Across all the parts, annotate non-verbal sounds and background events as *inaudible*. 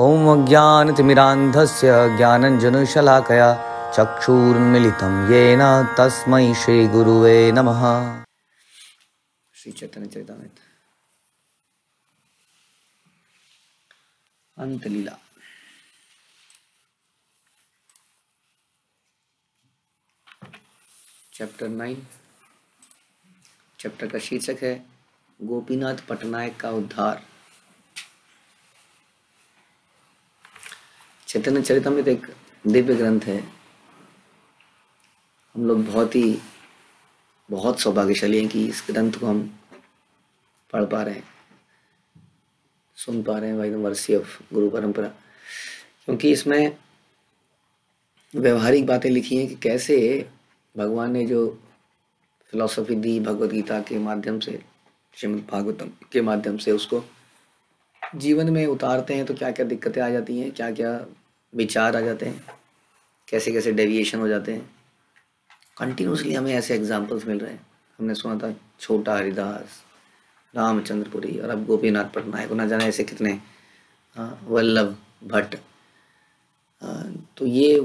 ओम ॐ अज्ञानतिमिरान्धस्य ज्ञानञ्जनशलाकया चक्षुर्मिलितं येन तस्मै श्रीगुरुवे नमः Sri Chaitanya Charitamrita Antya Lila chapter nine chapter का शीर्षक है गोपीनाथ पटनायक का उद्धार चैतन्य चरितमृत तो एक दिव्य ग्रंथ है हम लोग बहुत ही बहुत सौभाग्यशाली हैं कि इस ग्रंथ को हम पढ़ पा रहे हैं सुन पा रहे हैं बाई द ऑफ गुरु परंपरा क्योंकि इसमें व्यवहारिक बातें लिखी हैं कि कैसे भगवान ने जो फिलॉसफी दी भगवत गीता के माध्यम से श्रीमद भागवतम के माध्यम से उसको जीवन में उतारते हैं तो क्या क्या दिक्कतें आ जाती हैं क्या क्या विचार आ जाते हैं कैसे कैसे डेविएशन हो जाते हैं कंटिन्यूसली हमें ऐसे एग्जाम्पल्स मिल रहे हैं हमने सुना था छोटा हरिदास रामचंद्रपुरी और अब गोपीनाथ पटनायक ना जाने ऐसे कितने हाँ, वल्लभ भट्ट तो ये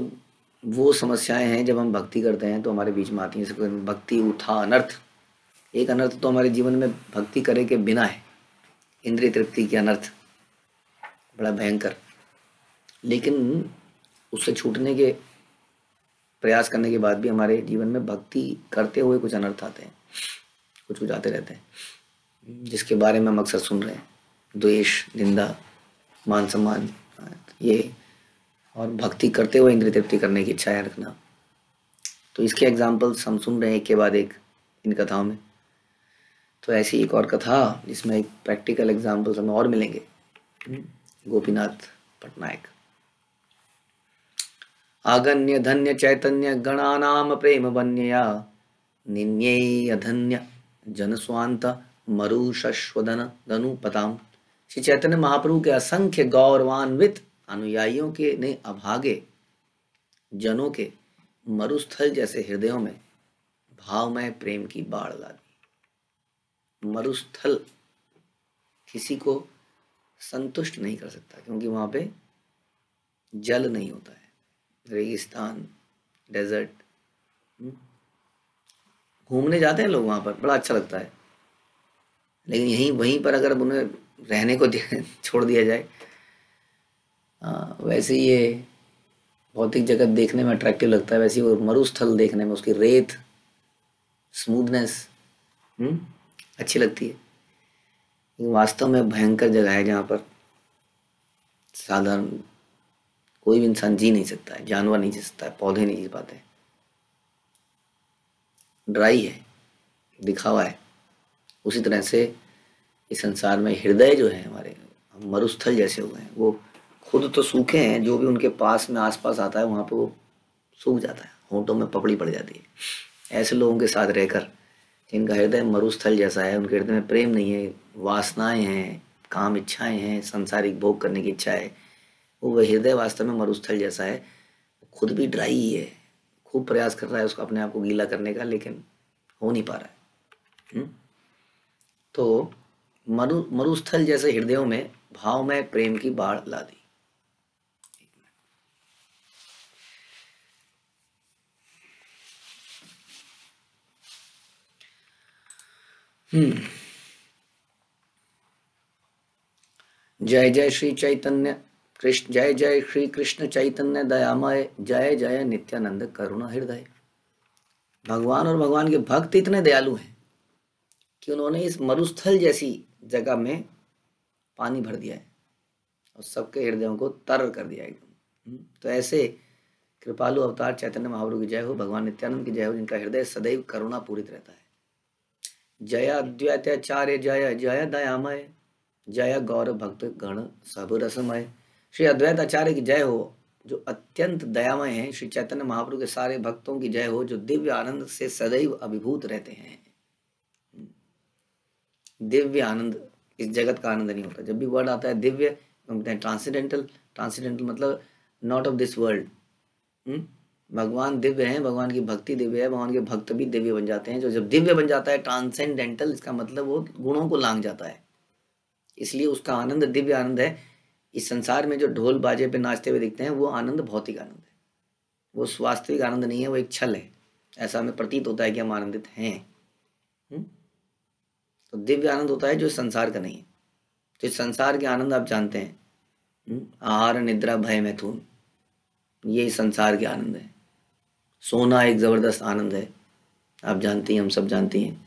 वो समस्याएं हैं जब हम भक्ति करते हैं तो हमारे बीच में आती हैं भक्ति उठा अनर्थ एक अनर्थ तो हमारे जीवन में भक्ति करे के बिना है इंद्रिय तृप्ति के अनर्थ बड़ा भयंकर लेकिन उससे छूटने के प्रयास करने के बाद भी हमारे जीवन में भक्ति करते हुए कुछ अनर्थ आते हैं कुछ कुछ आते रहते हैं जिसके बारे में हम अक्सर सुन रहे हैं द्वेष निंदा मान सम्मान ये और भक्ति करते हुए इंद्र तृप्ति करने की इच्छाएं रखना तो इसके एग्जाम्पल्स हम सुन रहे हैं एक के बाद एक इन कथाओं में तो ऐसी एक और कथा जिसमें एक प्रैक्टिकल एग्जाम्पल्स हमें और मिलेंगे गोपीनाथ पटनायक आगन्य धन्य चैतन्य गणानाम प्रेम वन्यया निन्ये अधन्य जनस्वांत धनु पताम श्री चैतन्य महाप्रभु के असंख्य गौरवान्वित अनुयायियों के ने अभागे जनों के मरुस्थल जैसे हृदयों में भावमय प्रेम की बाढ़ ला दी मरुस्थल किसी को संतुष्ट नहीं कर सकता क्योंकि वहां पे जल नहीं होता है रेगिस्तान डेजर्ट हम्म। घूमने जाते हैं लोग वहाँ पर बड़ा अच्छा लगता है लेकिन यहीं वहीं पर अगर उन्हें रहने को *laughs* छोड़ दिया जाए आ, वैसे ये भौतिक जगत देखने में अट्रैक्टिव लगता है वैसे वो मरुस्थल देखने में उसकी रेत स्मूथनेस हम्म। अच्छी लगती है वास्तव में भयंकर जगह है जहाँ पर साधारण कोई भी इंसान जी नहीं सकता है जानवर नहीं जी सकता है पौधे नहीं जी पाते ड्राई है दिखावा है उसी तरह से इस संसार में हृदय जो है हमारे मरुस्थल जैसे हुए हैं वो खुद तो सूखे हैं जो भी उनके पास में आसपास आता है वहाँ पर वो सूख जाता है होंठों में पपड़ी पड़ जाती है ऐसे लोगों के साथ रहकर जिनका हृदय मरुस्थल जैसा है उनके हृदय में प्रेम नहीं है वासनाएं हैं काम इच्छाएं हैं संसारिक भोग करने की इच्छा है वो हृदय वास्तव में मरुस्थल जैसा है खुद भी ड्राई ही है खूब प्रयास कर रहा है उसको अपने आप को गीला करने का लेकिन हो नहीं पा रहा है हम्म? तो मरु मरुस्थल जैसे हृदयों में भाव में प्रेम की बाढ़ ला दी हम्म। जय जय श्री चैतन्य कृष्ण जय जय श्री कृष्ण चैतन्य दयामय जय जय नित्यानंद करुणा हृदय भगवान और भगवान के भक्त इतने दयालु हैं कि उन्होंने इस मरुस्थल जैसी जगह में पानी भर दिया है और सबके हृदयों को तर कर दिया एकदम हम्म, तो ऐसे कृपालु अवतार चैतन्य महाप्रभु की जय हो भगवान नित्यानंद की जय हो जिनका हृदय सदैव करुणा पूरित रहता है जय अद्वैताचार्य जय जय दयामय जय गौर भक्त गण सब रसमय श्री अद्वैत आचार्य की जय हो जो अत्यंत दयामय हैं श्री चैतन्य महाप्रभु के सारे भक्तों की जय हो जो दिव्य आनंद से सदैव अभिभूत रहते हैं दिव्य आनंद इस जगत का आनंद नहीं होता जब भी वर्ड आता है दिव्य कहते हैं ट्रांसीडेंटल ट्रांसीडेंटल मतलब नॉट ऑफ दिस वर्ल्ड भगवान दिव्य हैं भगवान की भक्ति दिव्य है भगवान के भक्त भी दिव्य बन जाते हैं जो जब दिव्य बन जाता है ट्रांसेंडेंटल इसका मतलब वो गुणों को लांग जाता है इसलिए उसका आनंद दिव्य आनंद है इस संसार में जो ढोल बाजे पे नाचते हुए दिखते हैं वो आनंद भौतिक आनंद है वो स्वास्थ्य आनंद नहीं है वो एक छल है ऐसा हमें प्रतीत होता है कि हम आनंदित हैं हम्म? तो दिव्य आनंद होता है जो संसार का नहीं है तो इस संसार के आनंद आप जानते हैं हम्म? आहार निद्रा भय मैथुन ये संसार के आनंद है सोना एक ज़बरदस्त आनंद है आप जानती हैं हम सब जानती हैं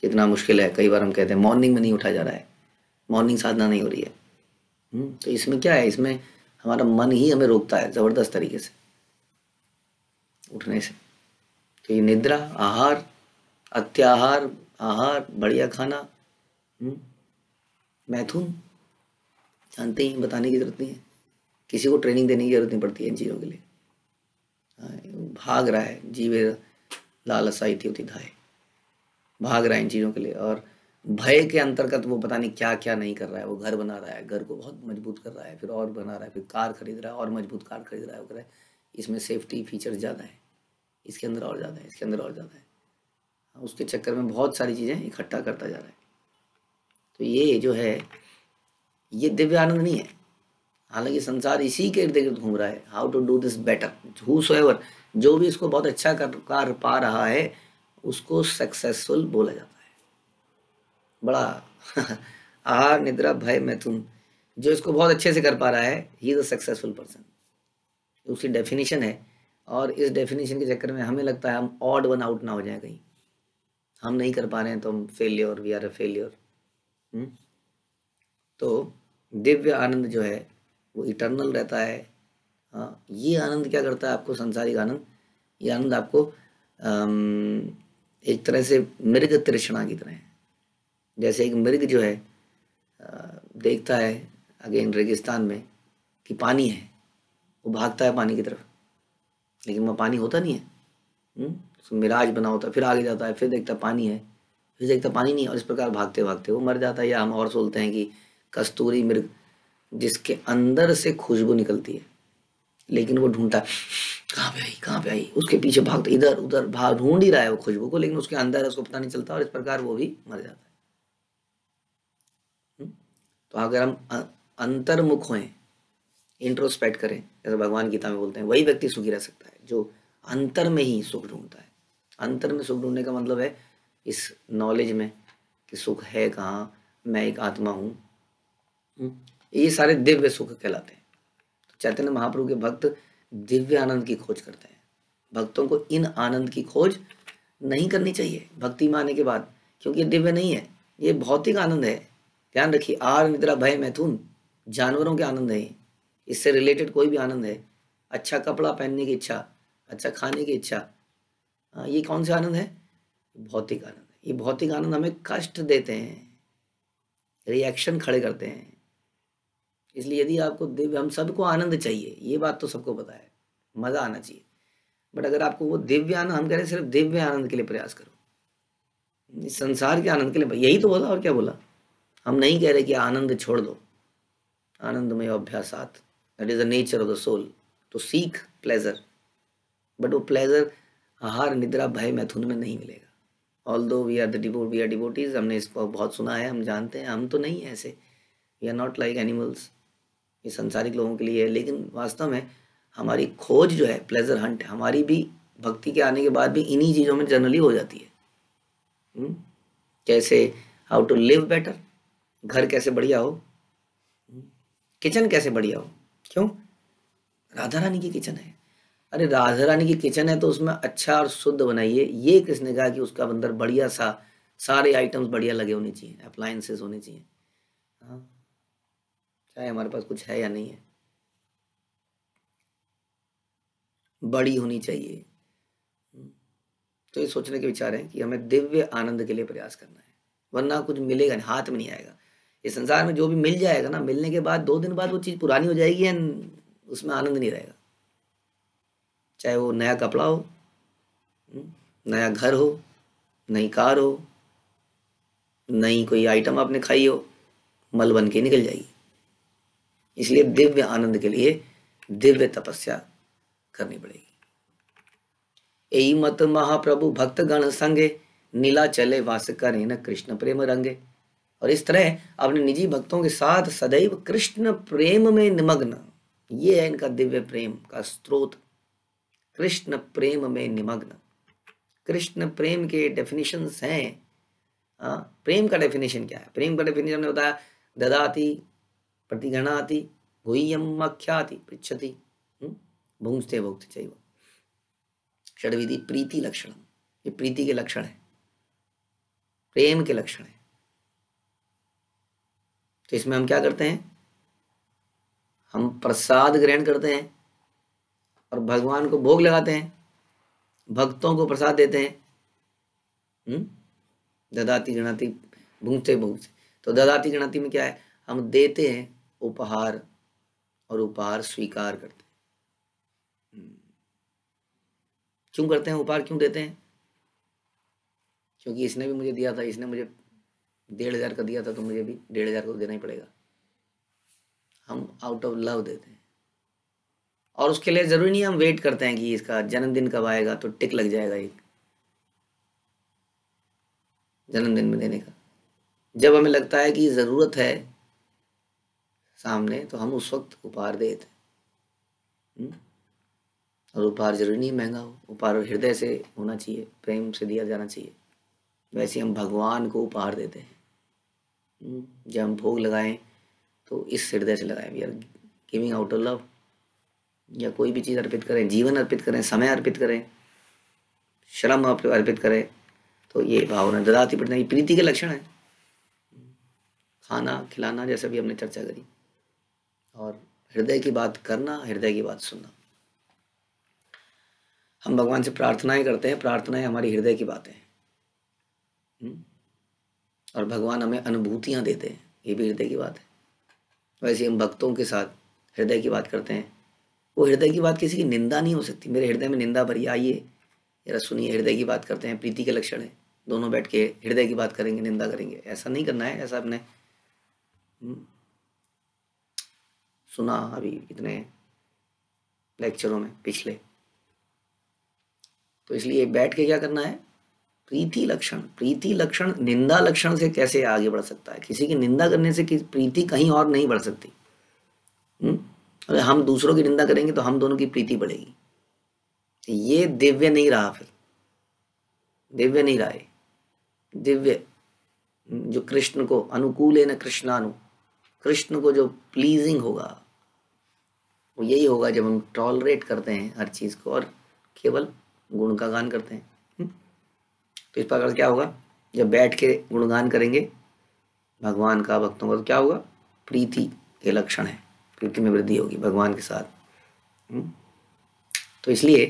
कितना मुश्किल है कई बार हम कहते हैं मॉर्निंग में नहीं उठा जा रहा है मॉर्निंग साधना नहीं हो रही है हम्म, तो इसमें क्या है इसमें हमारा मन ही हमें रोकता है ज़बरदस्त तरीके से उठने से तो ये निद्रा आहार अत्याहार आहार बढ़िया खाना हम्म, मैथुन तो जानते ही बताने की ज़रूरत नहीं है किसी को ट्रेनिंग देने की ज़रूरत नहीं पड़ती है इन चीज़ों के लिए हाँ, भाग रहा है जीवे लालसाई थी उति धाए भाग रहा है इन चीज़ों के लिए और भय के अंतर्गत वो पता नहीं क्या क्या नहीं कर रहा है वो घर बना रहा है घर को बहुत मजबूत कर रहा है फिर और बना रहा है फिर कार खरीद रहा है और मजबूत कार खरीद रहा है वो कर रहा है इसमें सेफ्टी फीचर ज़्यादा है इसके अंदर और ज़्यादा है इसके अंदर और ज़्यादा है हाँ, उसके चक्कर में बहुत सारी चीज़ें इकट्ठा करता जा रहा है तो ये जो है ये दिव्य आनंद नहीं है हालांकि संसार इसी के इर्द गिर्द घूम रहा है how to do this better who जो भी इसको बहुत अच्छा कर पा रहा है उसको सक्सेसफुल बोला जाता है बड़ा आहार निद्रा भय मैथुन जो इसको बहुत अच्छे से कर पा रहा है he is a successful person उसकी डेफिनेशन है और इस डेफिनेशन के चक्कर में हमें लगता है हम ऑड वन आउट ना हो जाए कहीं हम नहीं कर पा रहे हैं तो हम failure we are a failure तो दिव्य आनंद जो है वो इटर्नल रहता है हाँ ये आनंद क्या करता है आपको संसारिक आनंद ये आनंद आपको आम, एक तरह से मृग तृष्णा की तरह है जैसे एक मृग जो है देखता है अगेन रेगिस्तान में कि पानी है वो भागता है पानी की तरफ लेकिन वहाँ पानी होता नहीं है तो मिराज बना होता है फिर आगे जाता है फिर देखता पानी है फिर देखता पानी नहीं और इस प्रकार भागते भागते वो मर जाता है या हम और सोलते हैं कि कस्तूरी मृग जिसके अंदर से खुशबू निकलती है लेकिन वो ढूंढता है कहाँ पे आई कहाँ पे आई उसके पीछे भागता इधर उधर भाग ढूंढ ही रहा है वो खुशबू को लेकिन उसके अंदर उसको पता नहीं चलता और इस प्रकार वो भी मर जाता है तो अगर हम अंतर्मुख हों इंट्रोस्पेक्ट करें जैसे भगवान गीता में बोलते हैं वही व्यक्ति सुखी रह सकता है जो अंतर में ही सुख ढूंढता है अंतर में सुख ढूंढने का मतलब है इस नॉलेज में कि सुख है कहाँ मैं एक आत्मा हूँ हम्म, ये सारे दिव्य सुख कहलाते हैं तो चैतन्य महाप्रभु के भक्त दिव्य आनंद की खोज करते हैं भक्तों को इन आनंद की खोज नहीं करनी चाहिए भक्ति माने के बाद क्योंकि दिव्य नहीं है ये भौतिक आनंद है ध्यान रखिए आर निद्रा भय मैथुन जानवरों के आनंद है इससे रिलेटेड कोई भी आनंद है अच्छा कपड़ा पहनने की इच्छा अच्छा खाने की इच्छा हाँ, ये कौन सा आनंद है भौतिक आनंद ये भौतिक आनंद हमें कष्ट देते हैं रिएक्शन खड़े करते हैं इसलिए यदि आपको दिव्य हम सबको आनंद चाहिए ये बात तो सबको पता है मज़ा आना चाहिए बट अगर आपको वो दिव्य आनंद हम कह रहे हैं सिर्फ दिव्य आनंद के लिए प्रयास करो संसार के आनंद के लिए यही तो बोला और क्या बोला हम नहीं कह रहे कि आनंद छोड़ दो आनंद में अभ्यासात that is the nature of the soul तो सीख प्लेजर बट वो प्लेजर आहार निद्रा भय मैथुन में नहीं मिलेगा although we are the devo we are devotees हमने इसको बहुत सुना है हम जानते हैं हम तो नहीं ऐसे we are not like animals ये संसारिक लोगों के लिए है लेकिन वास्तव में हमारी खोज जो है प्लेजर हंट हमारी भी भक्ति के आने के बाद भी इन्हीं चीज़ों में जनरली हो जाती है हुँ? हम्म? कैसे हाउ टू लिव बेटर घर कैसे बढ़िया हो किचन कैसे बढ़िया हो क्यों राधा रानी की किचन है अरे राधा रानी की किचन है तो उसमें अच्छा और शुद्ध बनाइए ये किसने कहा कि उसका अंदर बढ़िया सा सारे आइटम्स बढ़िया लगे होने चाहिए अप्लाइंसेस होने चाहिए हाँ चाहे हमारे पास कुछ है या नहीं है बड़ी होनी चाहिए तो ये सोचने के विचार हैं कि हमें दिव्य आनंद के लिए प्रयास करना है वरना कुछ मिलेगा नहीं हाथ में नहीं आएगा ये संसार में जो भी मिल जाएगा ना मिलने के बाद दो दिन बाद वो चीज़ पुरानी हो जाएगी एंड उसमें आनंद नहीं रहेगा चाहे वो नया कपड़ा हो हम्म, नया घर हो नई कार हो नई कोई आइटम आपने खाई हो मल बन के निकल जाएगी इसलिए दिव्य आनंद के लिए दिव्य तपस्या करनी पड़ेगी यही मत महाप्रभु भक्तगण संगे नीला चले वास करें न कृष्ण प्रेम रंगे और इस तरह अपने निजी भक्तों के साथ सदैव कृष्ण प्रेम में निमग्न ये है इनका दिव्य प्रेम का स्रोत कृष्ण प्रेम में निमग्न कृष्ण प्रेम के डेफिनेशंस हैं आ, प्रेम का डेफिनेशन क्या है प्रेम का डेफिनेशन हमने बताया ददाति प्रतिगणाति गुह्यम आख्याति पृछति हम्म? भूंजते भोगते चाहिए षडविधि प्रीति लक्षण ये प्रीति के लक्षण है प्रेम के लक्षण है तो इसमें हम क्या करते हैं हम प्रसाद ग्रहण करते हैं और भगवान को भोग लगाते हैं भक्तों को प्रसाद देते हैं हम्म? ददाती गणाती भूंगते भूंगते तो ददाती गणाती में क्या है हम देते हैं उपहार और उपहार स्वीकार करते हैं हम्म। क्यों करते हैं उपहार क्यों देते हैं क्योंकि इसने भी मुझे दिया था इसने मुझे डेढ़ हज़ार का दिया था तो मुझे भी डेढ़ हज़ार को देना ही पड़ेगा हम आउट ऑफ लव देते हैं और उसके लिए ज़रूरी नहीं हम वेट करते हैं कि इसका जन्मदिन कब आएगा तो टिक लग जाएगा एक जन्मदिन में देने का जब हमें लगता है कि ज़रूरत है सामने तो हम उस वक्त उपहार देते हैं हम्म? और उपहार जरूरी नहीं महंगा हो उपहार हृदय से होना चाहिए प्रेम से दिया जाना चाहिए वैसे हम भगवान को उपहार देते हैं जब हम भोग लगाएं तो इस हृदय से लगाएं we are giving out love या कोई भी चीज़ अर्पित करें जीवन अर्पित करें समय अर्पित करें श्रम अर्पित करें तो ये भावना ददाती प्रतना ये प्रीति के लक्षण है खाना खिलाना जैसे भी हमने चर्चा करी और हृदय की बात करना हृदय की बात सुनना हम भगवान से प्रार्थनाएं करते हैं प्रार्थनाएं हमारी हृदय की बातें हैं हम्म? और भगवान हमें अनुभूतियाँ देते हैं ये भी हृदय की बात है वैसे हम भक्तों के साथ हृदय की बात करते हैं वो हृदय की बात किसी की निंदा नहीं हो सकती मेरे हृदय में निंदा भरी आइए जरा सुनिए हृदय की बात करते हैं प्रीति के लक्षण है दोनों बैठ के हृदय की बात करेंगे निंदा करेंगे ऐसा नहीं करना है ऐसा आपने हम्म, सुना अभी इतने लेक्चरों में पिछले तो इसलिए बैठ के क्या करना है प्रीति लक्षण प्रीति लक्षण निंदा लक्षण से कैसे आगे बढ़ सकता है किसी की निंदा करने से प्रीति कहीं और नहीं बढ़ सकती हम्म? अगर हम दूसरों की निंदा करेंगे तो हम दोनों की प्रीति बढ़ेगी ये दिव्य नहीं रहा फिर दिव्य नहीं रहा दिव्य हम्म, जो कृष्ण को अनुकूल है ना कृष्णानु कृष्ण को जो प्लीजिंग होगा वो यही होगा जब हम टॉलरेट करते हैं हर चीज़ को और केवल गुण का गान करते हैं तो इस प्रकार क्या होगा जब बैठ के गुणगान करेंगे भगवान का भक्तों का तो क्या होगा प्रीति के लक्षण है प्रीति में वृद्धि होगी भगवान के साथ हम्म? तो इसलिए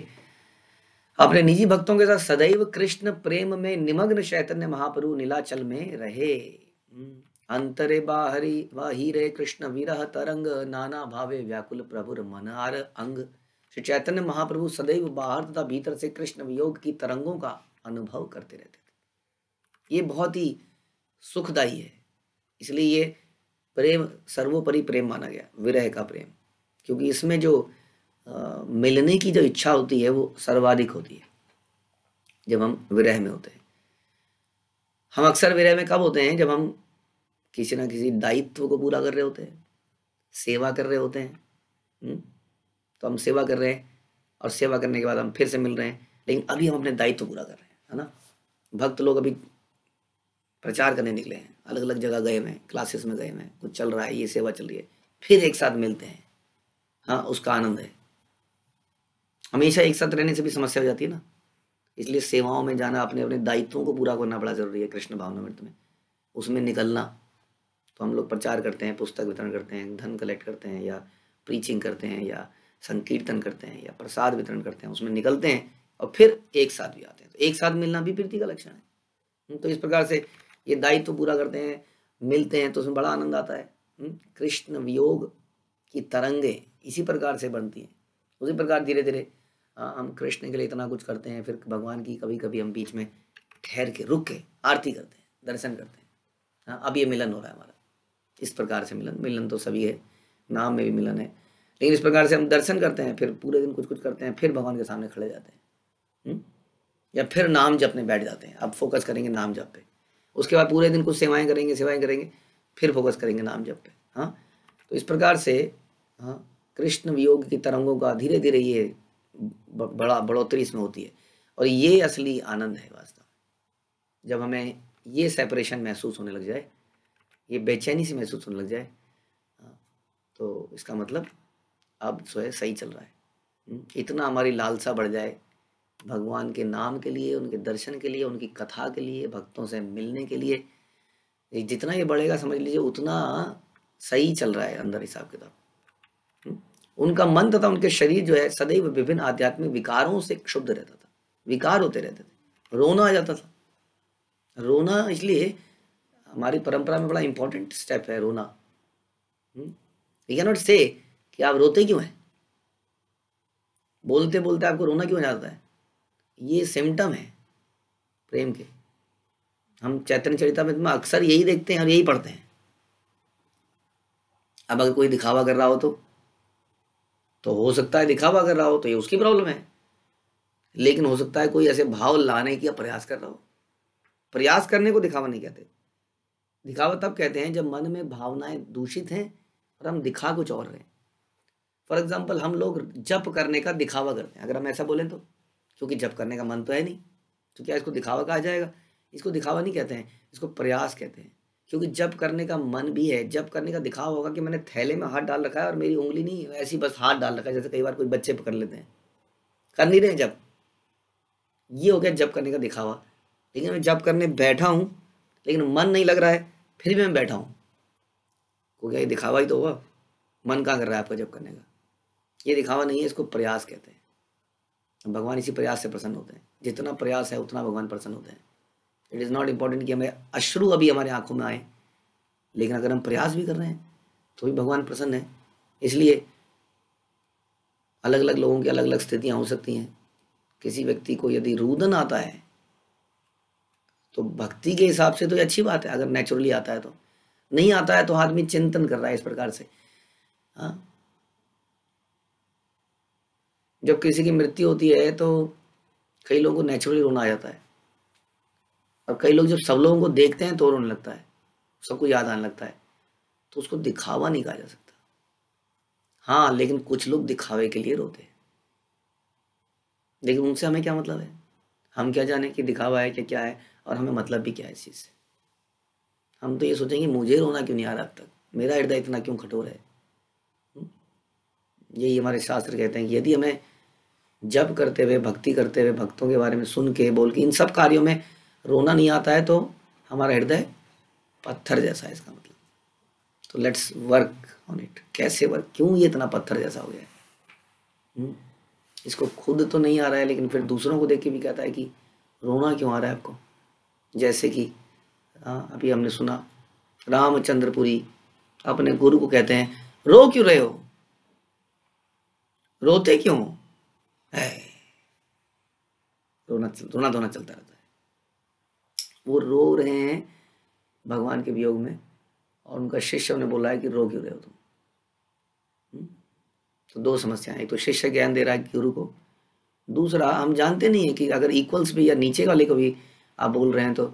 अपने निजी भक्तों के साथ सदैव कृष्ण प्रेम में निमग्न चैतन्य महाप्रभु नीलाचल में रहे हम्म? अंतरे बाहरी रहे कृष्ण विरह तरंग नाना भावे व्याकुल प्रभुर मनार अंग श्री चैतन्य महाप्रभु सदैव बाहर तथा भीतर से कृष्ण वियोग की तरंगों का अनुभव करते रहते थे ये बहुत ही सुखदायी है इसलिए ये प्रेम सर्वोपरि प्रेम माना गया विरह का प्रेम क्योंकि इसमें जो आ, मिलने की जो इच्छा होती है वो सर्वाधिक होती है जब हम विरह में होते हैं हम अक्सर विरह में कब होते हैं जब हम किसी ना किसी दायित्व को पूरा कर रहे होते हैं सेवा कर रहे होते हैं हुँ? हम्म, तो हम सेवा कर रहे हैं और सेवा करने के बाद हम फिर से मिल रहे हैं लेकिन अभी हम अपने दायित्व पूरा कर रहे हैं है ना भक्त लोग अभी प्रचार करने निकले हैं अलग अलग जगह गए हुए हैं क्लासेस में गए हुए हैं कुछ चल रहा है ये सेवा चल रही है फिर एक साथ मिलते हैं हाँ उसका आनंद है हमेशा एक साथ रहने से भी समस्या हो जाती है ना इसलिए सेवाओं में जाना अपने अपने दायित्वों को पूरा करना बड़ा जरूरी है कृष्ण भावनामृत में उसमें निकलना तो हम लोग प्रचार करते हैं पुस्तक वितरण करते हैं धन कलेक्ट करते हैं या प्रीचिंग करते हैं या संकीर्तन करते हैं या प्रसाद वितरण करते हैं उसमें निकलते हैं और फिर एक साथ भी आते हैं तो एक साथ मिलना भी प्रीति का लक्षण है तो इस प्रकार से ये दायित्व तो पूरा करते हैं मिलते हैं तो उसमें बड़ा आनंद आता है हम्म, कृष्ण वियोग की तरंगे इसी प्रकार से बनती हैं उसी प्रकार धीरे धीरे हम कृष्ण के लिए इतना कुछ करते हैं फिर भगवान की कभी कभी हम बीच में ठहर के रुक के आरती करते हैं दर्शन करते हैं हाँ अब ये मिलन हो रहा है हमारा इस प्रकार से मिलन मिलन तो सभी है नाम में भी मिलन है लेकिन इस प्रकार से हम दर्शन करते हैं फिर पूरे दिन कुछ कुछ करते हैं फिर भगवान के सामने खड़े जाते हैं हम्म? या फिर नाम जपने बैठ जाते हैं अब फोकस करेंगे नाम जप पे उसके बाद पूरे दिन कुछ सेवाएं करेंगे सेवाएं करेंगे फिर फोकस करेंगे नाम जप पे हाँ तो इस प्रकार से हाँ कृष्ण वियोग की तरंगों का धीरे धीरे ये बड़ा बढ़ोतरी इसमें होती है और ये असली आनंद है वास्तव जब हमें ये सेपरेशन महसूस होने लग जाए ये बेचैनी से महसूस होने लग जाए हाँ, तो इसका मतलब अब जो है सही चल रहा है हम्म, इतना हमारी लालसा बढ़ जाए भगवान के नाम के लिए उनके दर्शन के लिए उनकी कथा के लिए भक्तों से मिलने के लिए जितना ये बढ़ेगा समझ लीजिए उतना सही चल रहा है अंदर हिसाब किताब हम्म? उनका मन तथा उनके शरीर जो है सदैव विभिन्न आध्यात्मिक विकारों से क्षुब्ध रहता था विकार होते रहते थे रोना आ जाता था रोना इसलिए हमारी परंपरा में बड़ा इंपॉर्टेंट स्टेप है रोना यू कैन नॉट से कि आप रोते क्यों हैं बोलते बोलते आपको रोना क्यों जाता है ये सिम्टम है प्रेम के हम चैतन्य चरितमृत में तो अक्सर यही देखते हैं और यही पढ़ते हैं अब अगर कोई दिखावा कर रहा हो तो तो हो सकता है दिखावा कर रहा हो तो ये उसकी प्रॉब्लम है लेकिन हो सकता है कोई ऐसे भाव लाने की प्रयास कर रहा हो प्रयास करने को दिखावा नहीं कहते दिखावा तब कहते हैं जब मन में भावनाएं दूषित हैं और हम दिखा कुछ और रहे हैं फॉर एग्जाम्पल हम लोग जप करने का दिखावा करते हैं अगर हम ऐसा बोलें तो क्योंकि जब करने का मन तो है नहीं तो क्या इसको दिखावा कहा जाएगा इसको दिखावा नहीं कहते हैं इसको प्रयास कहते हैं क्योंकि जब करने का मन भी है जब करने का दिखावा होगा कि मैंने थैले में हाथ डाल रखा है और मेरी उंगली नहीं ऐसी बस हाथ डाल रखा है जैसे कई बार कोई बच्चे पकड़ लेते हैं कर नहीं रहे जब ये हो गया जब करने का दिखावा लेकिन मैं जब करने बैठा हूँ लेकिन मन नहीं लग रहा है फिर भी मैं बैठा हूँ हो गया ये दिखावा ही तो होगा मन कहाँ कर रहा है आपका जब करने का ये दिखावा नहीं है इसको प्रयास कहते हैं भगवान इसी प्रयास से प्रसन्न होते हैं जितना प्रयास है उतना भगवान प्रसन्न होते हैं इट इज़ नॉट इम्पॉर्टेंट कि हमें अश्रु अभी हमारे आंखों में आए लेकिन अगर हम प्रयास भी कर रहे हैं तो भी भगवान प्रसन्न है इसलिए अलग अलग लोगों की अलग अलग स्थितियाँ हो सकती हैं किसी व्यक्ति को यदि रुदन आता है तो भक्ति के हिसाब से तो ये अच्छी बात है अगर नेचुरली आता है तो नहीं आता है तो आदमी चिंतन कर रहा है इस प्रकार से हाँ जब किसी की मृत्यु होती है तो कई लोगों को नेचुरली रोना आ जाता है और कई लोग जब सब लोगों को देखते हैं तो रोने लगता है सबको याद आने लगता है तो उसको दिखावा नहीं कहा जा सकता हाँ लेकिन कुछ लोग दिखावे के लिए रोते हैं लेकिन उनसे हमें क्या मतलब है हम क्या जाने कि दिखावा है क्या क्या है और हमें मतलब भी क्या है इस चीज़ से हम तो ये सोचेंगे मुझे रोना क्यों नहीं आ रहा अब तक मेरा हृदय इतना क्यों कठोर है हम्म? यही हमारे शास्त्र कहते हैं कि यदि हमें जब करते हुए भक्ति करते हुए भक्तों के बारे में सुन के बोल के इन सब कार्यों में रोना नहीं आता है तो हमारा हृदय पत्थर जैसा है इसका मतलब तो लेट्स वर्क ऑन इट कैसे वर्क क्यों ये इतना पत्थर जैसा हो गया है हम्म? इसको खुद तो नहीं आ रहा है लेकिन फिर दूसरों को देख के भी कहता है कि रोना क्यों आ रहा है आपको जैसे कि हाँ, अभी हमने सुना रामचंद्रपुरी अपने गुरु को कहते हैं रो क्यों रहे हो रोते क्यों हो रोना रोना धोना चलता रहता है वो रो रहे हैं भगवान के वियोग में और उनका शिष्य उन्हें बोला है कि रो क्यों रहे हो तुम हम्म? तो दो समस्याएं एक तो शिष्य ज्ञान दे रहा है गुरु को दूसरा हम जानते नहीं है कि अगर इक्वल्स भी या नीचे वाले को भी आप बोल रहे हैं तो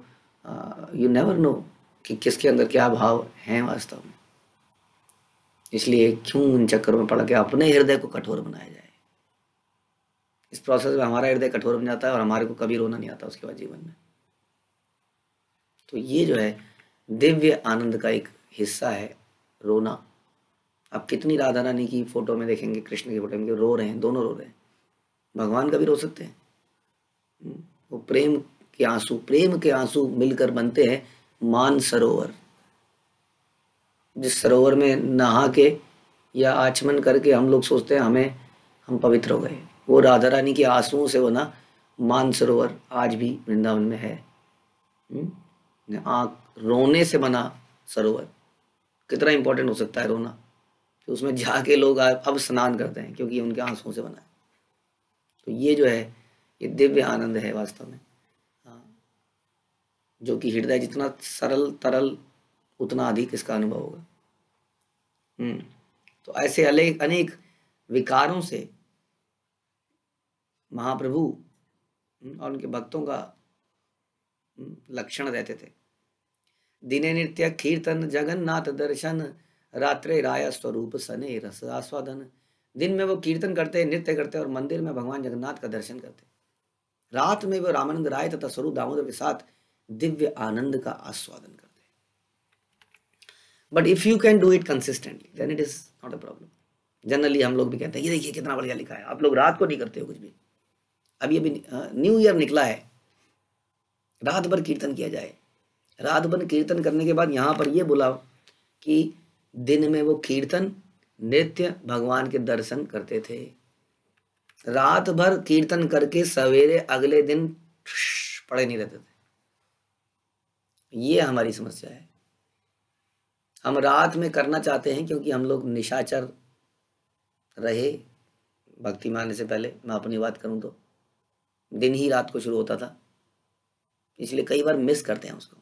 यू नेवर नो कि किसके अंदर क्या भाव है वास्तव में इसलिए क्यों इन चक्कर में पड़ के अपने हृदय को कठोर बनाया जाए इस प्रोसेस में हमारा हृदय कठोर बन जाता है और हमारे को कभी रोना नहीं आता उसके बाद जीवन में तो ये जो है दिव्य आनंद का एक हिस्सा है रोना आप कितनी राधा रानी की फोटो में देखेंगे कृष्ण की फोटो में रो रहे हैं दोनों रो रहे हैं भगवान कभी रो सकते हैं हम्म, वो प्रेम के आंसू प्रेम के आंसू मिलकर बनते हैं मान सरोवर जिस सरोवर में नहा के या आचमन करके हम लोग सोचते हैं हमें हम पवित्र हो गए वो राधा रानी के आंसुओं से बना मानसरोवर आज भी वृंदावन में है हम्म? आँख रोने से बना सरोवर कितना इम्पोर्टेंट हो सकता है रोना तो उसमें जाके लोग अब स्नान करते हैं क्योंकि उनके आंसुओं से बना है तो ये जो है ये दिव्य आनंद है वास्तव में हाँ। जो कि हृदय जितना सरल तरल उतना अधिक इसका अनुभव होगा हम्म। तो ऐसे अनेक अनेक विकारों से महाप्रभु हम्म, और उनके भक्तों का हम्म, लक्षण रहते थे दिने नृत्य कीर्तन जगन्नाथ दर्शन रात्रे राय स्वरूप सने रस आस्वादन दिन में वो कीर्तन करते नृत्य करते और मंदिर में भगवान जगन्नाथ का दर्शन करते रात में वो रामानंद राय तथा स्वरूप दामोदर के साथ दिव्य आनंद का आस्वादन करते but if you can do it consistently then it is not a problem generally हम लोग भी कहते हैं ये देखिए कितना बढ़िया लिखा है आप लोग रात को नहीं करते हो कुछ भी अभी अभी न्यू ईयर निकला है रात भर कीर्तन किया जाए रात भर कीर्तन करने के बाद यहाँ पर ये बुलाओ कि दिन में वो कीर्तन नित्य भगवान के दर्शन करते थे रात भर कीर्तन करके सवेरे अगले दिन पड़े नहीं रहते थे ये हमारी समस्या है हम रात में करना चाहते हैं क्योंकि हम लोग निशाचर रहे भक्ति मानने से पहले मैं अपनी बात करूं तो दिन ही रात को शुरू होता था इसलिए कई बार मिस करते हैं उसको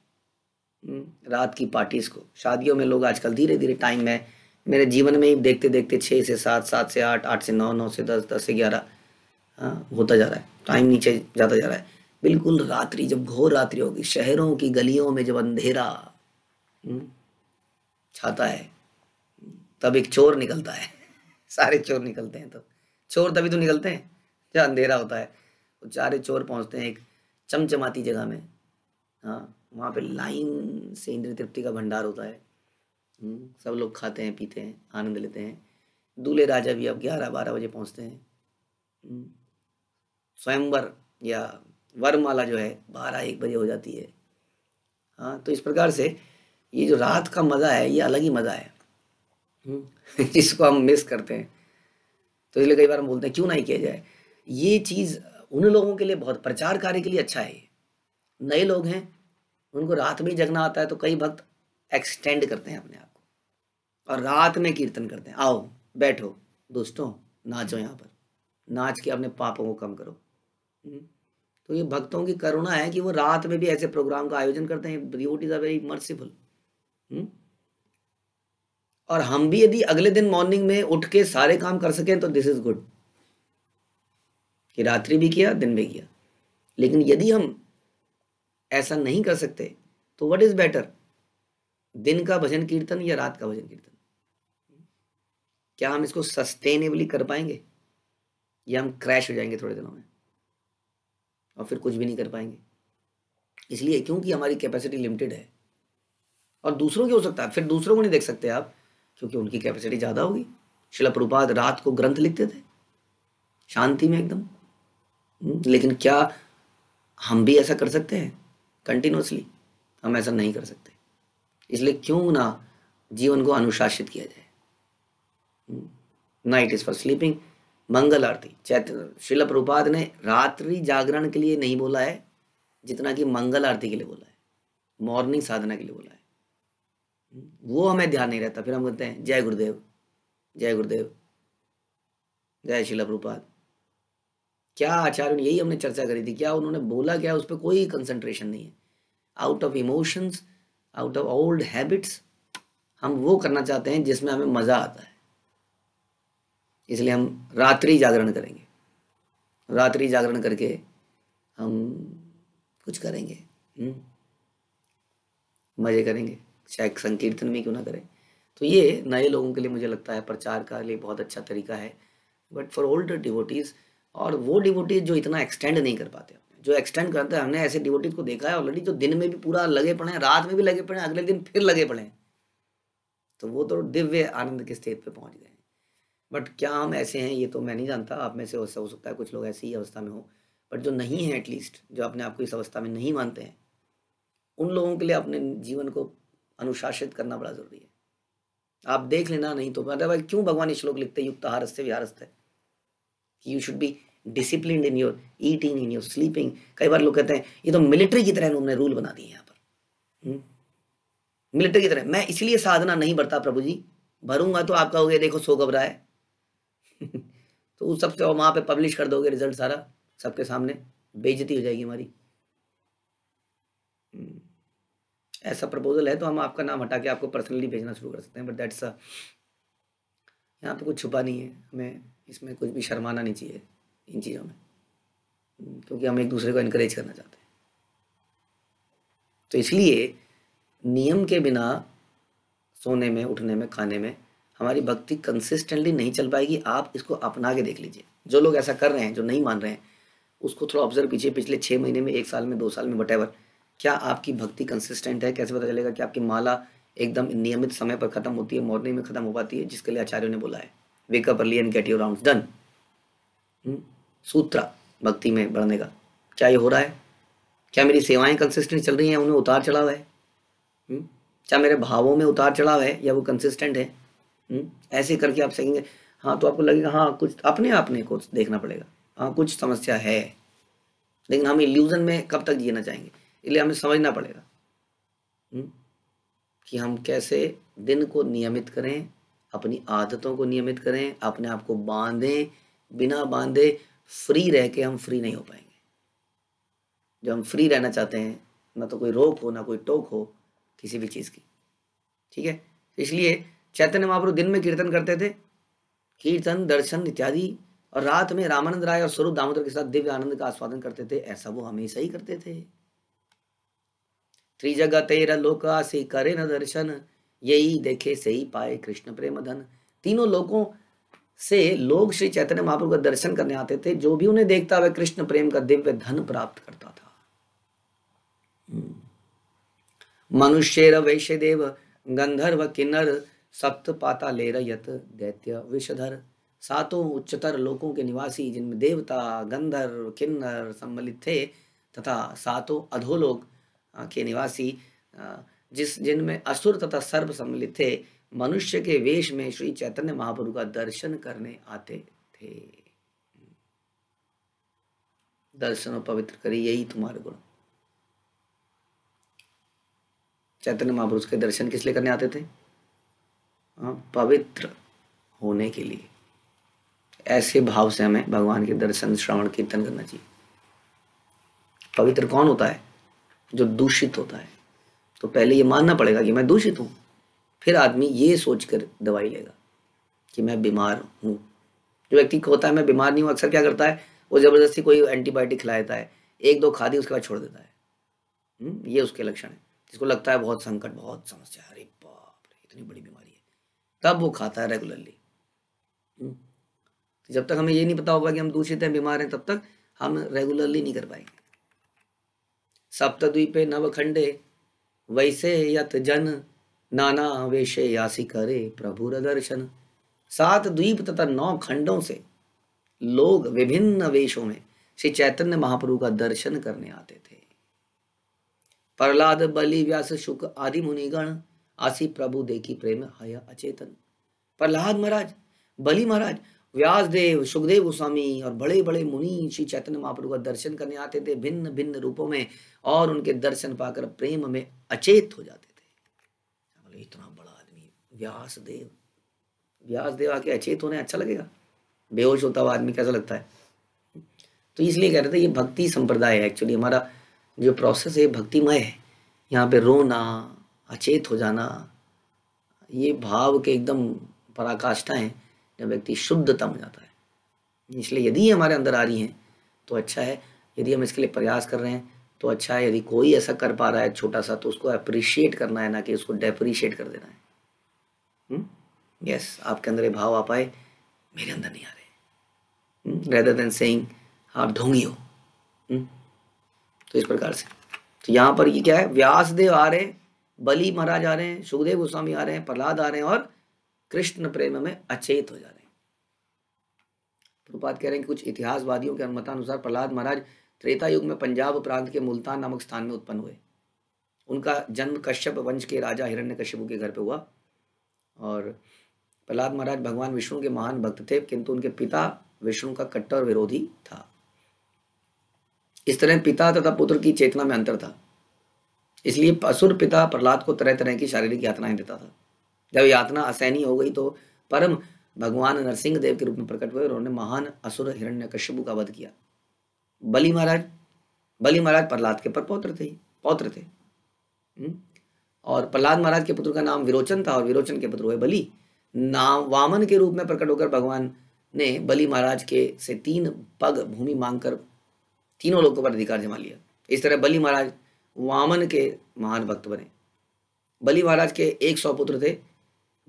हम्म, रात की पार्टीज़ को शादियों में लोग आजकल धीरे धीरे टाइम है मेरे जीवन में ही देखते देखते छः से सात सात से आठ आठ से नौ नौ से दस दस से ग्यारह हाँ, होता जा रहा है टाइम नीचे जाता जा रहा है बिल्कुल रात्रि जब घोर रात्रि होगी शहरों की गलियों में जब अंधेरा हम्म, छाता है तब एक चोर निकलता है *laughs* सारे चोर निकलते हैं तब चोर तभी तो निकलते हैं जब अंधेरा होता है चारे चोर पहुंचते हैं एक चमचमाती जगह में हाँ वहाँ पे लाइन से इंद्र तृप्ति का भंडार होता है हम्म, सब लोग खाते हैं पीते हैं आनंद लेते हैं दूल्हे राजा भी अब ग्यारह बारह बजे पहुँचते हैं हम्म, स्वयंवर या वरमाला जो है बारह एक बजे हो जाती है हाँ तो इस प्रकार से ये जो रात का मज़ा है ये अलग ही मज़ा है हम्म, *laughs* जिसको हम मिस करते हैं तो इसलिए कई बार हम बोलते हैं क्यों नहीं किया जाए ये चीज़ उन लोगों के लिए बहुत प्रचार कार्य के लिए अच्छा है नए लोग हैं उनको रात में जगना आता है तो कई भक्त एक्सटेंड करते हैं अपने आप को और रात में कीर्तन करते हैं आओ बैठो दोस्तों नाचो यहाँ पर नाच के अपने पापों को कम करो हम्म। तो ये भक्तों की करुणा है कि वो रात में भी ऐसे प्रोग्राम का आयोजन करते हैं but is a very merciful और हम भी यदि अगले दिन मॉर्निंग में उठ के सारे काम कर सकें तो दिस इज़ गुड कि रात्रि भी किया दिन भी किया लेकिन यदि हम ऐसा नहीं कर सकते तो व्हाट इज़ बेटर दिन का भजन कीर्तन या रात का भजन कीर्तन क्या हम इसको सस्टेनेबली कर पाएंगे या हम क्रैश हो जाएंगे थोड़े दिनों में और फिर कुछ भी नहीं कर पाएंगे इसलिए क्योंकि हमारी कैपेसिटी लिमिटेड है और दूसरों की हो सकता है फिर दूसरों को नहीं देख सकते आप क्योंकि उनकी कैपेसिटी ज़्यादा होगी शिला प्रभुपाद रात को ग्रंथ लिखते थे शांति में एकदम लेकिन क्या हम भी ऐसा कर सकते हैं कंटिन्यूसली हम ऐसा नहीं कर सकते इसलिए क्यों ना जीवन को अनुशासित किया जाए नाइट इज फॉर स्लीपिंग मंगल आरती चैत्र शिल प्रपात ने रात्रि जागरण के लिए नहीं बोला है जितना कि मंगल आरती के लिए बोला है मॉर्निंग साधना के लिए बोला है वो हमें ध्यान नहीं रहता फिर हम कहते हैं जय गुरुदेव जय गुरुदेव जय शिल प्रपात क्या आचार्य यही हमने चर्चा करी थी क्या उन्होंने बोला क्या उस पर कोई कंसंट्रेशन नहीं है out of emotions out of old habits हम वो करना चाहते हैं जिसमें हमें मज़ा आता है इसलिए हम रात्रि जागरण करेंगे रात्रि जागरण करके हम कुछ करेंगे हम्म। मज़े करेंगे शायद संकीर्तन में क्यों ना करें तो ये नए लोगों के लिए मुझे लगता है प्रचार का लिए बहुत अच्छा तरीका है बट फॉर ओल्ड डिवोटीज़ और वो डिवोटीज जो इतना एक्सटेंड नहीं कर पाते जो एक्सटेंड करते हैं हमने ऐसे डिवोटीज को देखा है ऑलरेडी जो दिन में भी पूरा लगे पड़े हैं रात में भी लगे पड़े हैं अगले दिन फिर लगे पड़े हैं तो वो तो दिव्य आनंद के स्टेज पर पहुँच गए बट क्या हम ऐसे हैं ये तो मैं नहीं जानता आप में से हो सकता है कुछ लोग ऐसी ही अवस्था में हो बट जो नहीं है एटलीस्ट जो अपने आप को इस अवस्था में नहीं मानते हैं उन लोगों के लिए अपने जीवन को अनुशासित करना बड़ा ज़रूरी है आप देख लेना नहीं तो मतलब क्यों भगवान श्लोक लिखते हैं युक्त हारस्य विहारस्त है you should be discipline in your eating in your sleeping कई बार लोग कहते हैं ये तो मिलिट्री की तरह उन्होंने रूल बना दिए यहाँ पर मिलिट्री हम्म? की तरह मैं इसलिए साधना नहीं बढ़ता प्रभु जी भरूंगा तो आप कहोगे देखो सो घबरा है *laughs* तो उस सबसे वहां पे पब्लिश कर दोगे रिजल्ट सारा सबके सामने बेजती हो जाएगी हमारी हम्म। ऐसा प्रपोजल है तो हम आपका नाम हटा के आपको पर्सनली भेजना शुरू कर सकते हैं बट दैट्स यहाँ पे कुछ छुपा नहीं है हमें इसमें कुछ भी शर्माना नहीं चाहिए इन चीज़ों में हम्म, क्योंकि हम एक दूसरे को इनक्रेज करना चाहते हैं तो इसलिए नियम के बिना सोने में उठने में खाने में हमारी भक्ति कंसिस्टेंटली नहीं चल पाएगी आप इसको अपना के देख लीजिए जो लोग ऐसा कर रहे हैं जो नहीं मान रहे हैं उसको थोड़ा ऑब्जर्व कीजिए पिछले छः महीने में एक साल में दो साल में वट क्या आपकी भक्ति कंसिस्टेंट है कैसे पता चलेगा कि आपकी माला एकदम नियमित समय पर ख़त्म होती है मॉर्निंग में ख़त्म हो पाती है जिसके लिए आचार्यों ने बोला है wake up early and get your rounds done सूत्रा भक्ति में बढ़ने का क्या ये हो रहा है क्या मेरी सेवाएं कंसिस्टेंट चल रही हैं उनमें उतार चढ़ाव है क्या मेरे भावों में उतार चढ़ाव है या वो कंसिस्टेंट है ऐसे करके आप सकेंगे हाँ तो आपको लगेगा हाँ कुछ अपने अपने को देखना पड़ेगा हाँ कुछ समस्या है लेकिन हम इल्यूजन में कब तक जीना चाहेंगे इसलिए हमें समझना पड़ेगा कि हम कैसे दिन को नियमित करें अपनी आदतों को नियमित करें अपने आप को बांधें बिना बांधे फ्री रह के हम फ्री नहीं हो पाएंगे जब हम फ्री रहना चाहते हैं ना तो कोई रोक हो ना कोई टोक हो किसी भी चीज़ की ठीक है इसलिए चैतन्य महाप्रभु दिन में कीर्तन करते थे कीर्तन दर्शन इत्यादि और रात में रामानंद राय और स्वरूप दामोदर के साथ दिव्य आनंद का आस्वादन करते थे ऐसा वो हमेशा ही करते थे त्रिजगतेर लोकासी करे न दर्शन यही देखे सही पाए कृष्ण प्रेम धन तीनों लोगों से लोग श्री चैतन्य महाप्रभु का दर्शन करने आते थे जो भी उन्हें देखता वह कृष्ण प्रेम का दिव्य धन प्राप्त करता था मनुष्य वैश्य देव गंधर्व किन्नर सप्त पाता लेर यत दैत्य विषधर सातों उच्चतर लोकों के निवासी जिनमें देवता गंधर्व किन्नर सम्मिलित थे तथा सातों अधोलोक के निवासी जिस जिनमें असुर तथा सर्व सम्मिलित थे मनुष्य के वेश में श्री चैतन्य महाप्रभु का दर्शन करने आते थे दर्शनों पवित्र करी यही तुम्हारे गुण चैतन्य महापुरुष के दर्शन किस लिए करने आते थे आ, हाँ, पवित्र होने के लिए ऐसे भाव से हमें भगवान के दर्शन श्रवण कीर्तन करना चाहिए पवित्र कौन होता है जो दूषित होता है तो पहले ये मानना पड़ेगा कि मैं दूषित हूँ फिर आदमी ये सोच कर दवाई लेगा कि मैं बीमार हूँ जो व्यक्ति को होता है मैं बीमार नहीं हूँ अक्सर क्या करता है वो ज़बरदस्ती कोई एंटीबायोटिक खिला देता है एक दो खा दी उसके बाद छोड़ देता है हम्म, ये उसके लक्षण है जिसको लगता है बहुत संकट बहुत समस्या अरे बाप रे इतनी बड़ी बीमारी है तब वो खाता है रेगुलरली हम्म, तो जब तक हमें ये नहीं पता होगा कि हम दूषित हैं बीमार हैं तब तक हम रेगुलरली नहीं कर पाएंगे सप्तद्वीपे नवखंडे वैसे यत जन नाना वेशे यासी करे प्रभु दर्शन सात द्वीप तथा नौ खंडों से लोग विभिन्न वेशों में श्री चैतन्य महाप्रभु का दर्शन करने आते थे प्रहलाद बलि व्यास शुक आदि मुनिगण आसी प्रभु देखी प्रेम हया अचेतन प्रहलाद महाराज बलि महाराज व्यासदेव सुखदेव गोस्वामी और बड़े बड़े मुनि श्री चैतन्य महाप्रभु का दर्शन करने आते थे भिन्न भिन्न रूपों में और उनके दर्शन पाकर प्रेम में अचेत हो जाते थे इतना बड़ा आदमी व्यासदेव व्यासदेव आके अचेत होने अच्छा लगेगा बेहोश होता हुआ आदमी कैसा लगता है तो इसलिए कह रहे थे ये भक्ति संप्रदाय है एक्चुअली हमारा जो प्रोसेस है भक्तिमय है यहाँ पे रोना अचेत हो जाना ये भाव के एकदम पराकाष्ठा हैं जब व्यक्ति शुद्धता में जाता है इसलिए यदि हमारे अंदर आ रही हैं तो अच्छा है यदि हम इसके लिए प्रयास कर रहे हैं तो अच्छा है यदि कोई ऐसा कर पा रहा है छोटा सा तो उसको अप्रिशिएट करना है ना कि उसको डेप्रिशिएट कर देना है यस yes, आपके अंदर ये भाव आ पाए मेरे अंदर नहीं आ रहे रेदर देन सेइंग आप ढोंगी हो तो इस प्रकार से तो यहाँ पर ये क्या है व्यासदेव आ रहे हैं बली महाराज आ रहे हैं सुखदेव गोस्वामी आ रहे हैं प्रहलाद आ रहे हैं और कृष्ण प्रेम में अचेत हो जा रहे हैं कह रहे हैं कि कुछ इतिहासवादियों के अनुमतानुसार प्रहलाद महाराज त्रेता युग में पंजाब प्रांत के मुल्तान नामक स्थान में उत्पन्न हुए उनका जन्म कश्यप वंश के राजा हिरण्य कश्यप के घर पे हुआ और प्रहलाद महाराज भगवान विष्णु के महान भक्त थे किंतु उनके पिता विष्णु का कट्टर विरोधी था इस तरह पिता तथा पुत्र की चेतना में अंतर था इसलिए असुर पिता प्रहलाद को तरह तरह की शारीरिक यातनाएं देता था जब यातना असैनी हो गई तो परम भगवान नरसिंह देव के रूप में प्रकट हुए और उन्होंने महान असुर हिरण्य कश्यपु का वध किया बलि महाराज बलि महाराज प्रहलाद के पर पौत्र थे पौत्र थे हम्म? और प्रहलाद महाराज के पुत्र का नाम विरोचन था और विरोचन के पुत्र हुए बलि नाम वामन के रूप में प्रकट होकर भगवान ने बलि महाराज के से तीन पग भूमि मांगकर तीनों लोगों पर अधिकार जमा लिया इस तरह बलि महाराज वामन के महान भक्त बने बलि महाराज के एक सौ पुत्र थे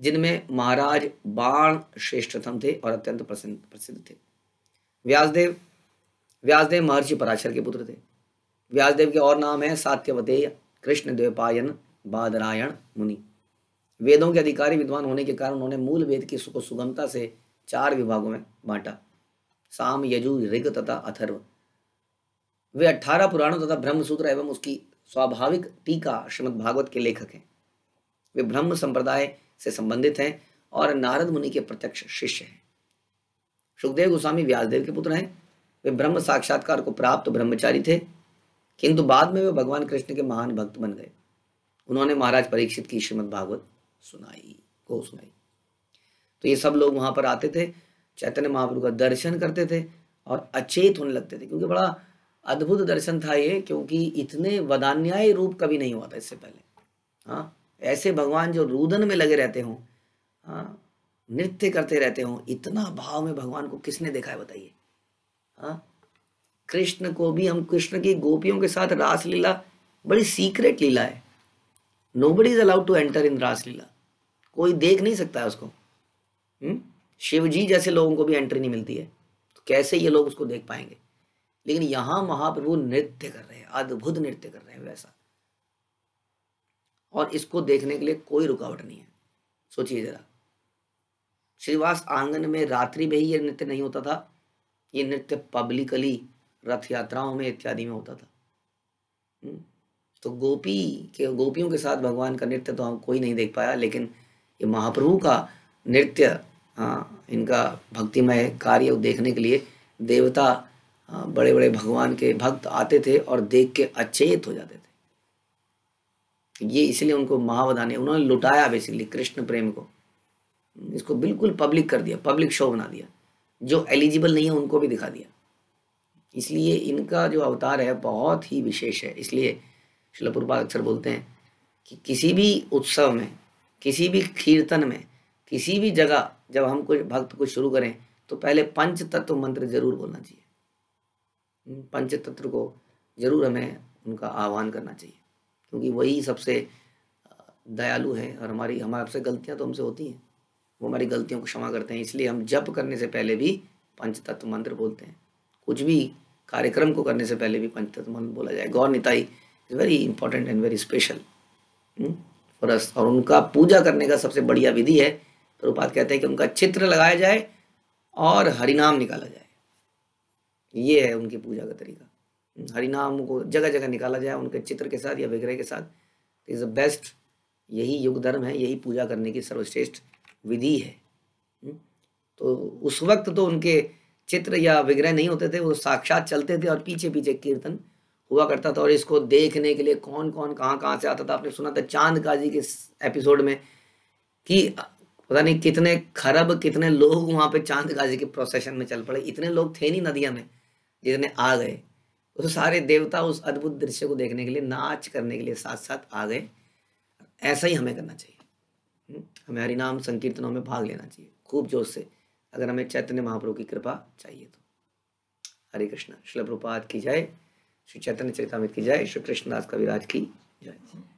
जिनमें महाराज बाण श्रेष्ठतम थे और अत्यंत प्रसिद्ध थे व्यासदेव व्यासदेव महर्षि पराशर के पुत्र थे व्यासदेव के और नाम है सात्यवतेय कृष्ण देवपायन बादरायण मुनि वेदों के अधिकारी विद्वान होने के कारण उन्होंने मूल वेद की सुख सुगमता से चार विभागों में बांटा साम यजु ऋग तथा अथर्व वे अठारह पुराणों तथा ब्रह्मसूत्र एवं उसकी स्वाभाविक टीका श्रीमद भागवत के लेखक हैं वे ब्रह्म संप्रदाय से संबंधित हैं और नारद मुनि के प्रत्यक्ष शिष्य हैं सुखदेव गोस्वामी व्यासदेव के पुत्र हैं वे ब्रह्म साक्षात्कार को प्राप्त ब्रह्मचारी थे किंतु बाद में वे भगवान कृष्ण के महान भक्त बन गए उन्होंने महाराज परीक्षित की श्रीमद भागवत सुनाई को सुनाई तो ये सब लोग वहां पर आते थे चैतन्य महाप्रभु का दर्शन करते थे और अचेत होने लगते थे क्योंकि बड़ा अद्भुत दर्शन था ये क्योंकि इतने वदान्याय रूप कभी नहीं हुआ था इससे पहले हाँ ऐसे भगवान जो रुदन में लगे रहते हों हाँ, नृत्य करते रहते हों इतना भाव में भगवान को किसने देखा है बताइए हाँ, कृष्ण को भी हम कृष्ण की गोपियों के साथ रास लीला बड़ी सीक्रेट लीला है nobody is allowed to enter in रास लीला कोई देख नहीं सकता है उसको हम्म, शिव जी जैसे लोगों को भी एंट्री नहीं मिलती है तो कैसे ये लोग उसको देख पाएंगे लेकिन यहाँ महाप्रभु नृत्य कर रहे हैं अद्भुत नृत्य कर रहे हैं वैसा और इसको देखने के लिए कोई रुकावट नहीं है सोचिए जरा श्रीवास आंगन में रात्रि में ही ये नृत्य नहीं होता था ये नृत्य पब्लिकली रथ यात्राओं में इत्यादि में होता था हम्म। तो गोपी के गोपियों के साथ भगवान का नृत्य तो हम कोई नहीं देख पाया लेकिन ये महाप्रभु का नृत्य इनका भक्तिमय कार्य देखने के लिए देवता बड़े बड़े भगवान के भक्त आते थे और देख के अचेत हो जाते थे ये इसलिए उनको महावधाने उन्होंने लुटाया बेसिकली कृष्ण प्रेम को इसको बिल्कुल पब्लिक कर दिया पब्लिक शो बना दिया जो एलिजिबल नहीं है उनको भी दिखा दिया इसलिए इनका जो अवतार है बहुत ही विशेष है इसलिए शिलपुरपा अक्सर बोलते हैं कि किसी भी उत्सव में किसी भी कीर्तन में किसी भी जगह जब हम कुछ भक्त को शुरू करें तो पहले पंच तत्व मंत्र जरूर बोलना चाहिए पंच तत्व को जरूर हमें उनका आह्वान करना चाहिए क्योंकि वही सबसे दयालु हैं और हमारी हमारे से गलतियाँ तो हमसे होती हैं वो हमारी गलतियों को क्षमा करते हैं इसलिए हम जप करने से पहले भी पंच तत्व मंत्र बोलते हैं कुछ भी कार्यक्रम को करने से पहले भी पंच तत्व मंत्र बोला जाए Gaur Nitai is very important and very special for us और उनका पूजा करने का सबसे बढ़िया विधि है प्रभुपाद कहते हैं कि उनका चित्र लगाया जाए और हरिनाम निकाला जाए ये है उनकी पूजा का तरीका हरिनाम को जगह जगह निकाला जाए उनके चित्र के साथ या विग्रह के साथ तो इज़ द बेस्ट यही युग धर्म है यही पूजा करने की सर्वश्रेष्ठ विधि है हम्म, तो उस वक्त तो उनके चित्र या विग्रह नहीं होते थे वो साक्षात चलते थे और पीछे पीछे कीर्तन हुआ करता था और इसको देखने के लिए कौन कौन कहाँ कहाँ से आता था आपने सुना था चांद काजी के एपिसोड में कि पता नहीं कितने खरब कितने लोग वहाँ पे चांद काजी के प्रोसेशन में चल पड़े इतने लोग थे नहीं नदिया में जितने आ गए तो सारे देवता उस अद्भुत दृश्य को देखने के लिए नाच करने के लिए साथ साथ आ गए ऐसा ही हमें करना चाहिए हम्म, हमें हरिनाम संकीर्तनों में भाग लेना चाहिए खूब जोश से अगर हमें चैतन्य महाप्रभु की कृपा चाहिए तो हरे कृष्ण शिल प्रपात की जय श्री चैतन्य चरितमृत की जय श्री कृष्णदास कविराज की जय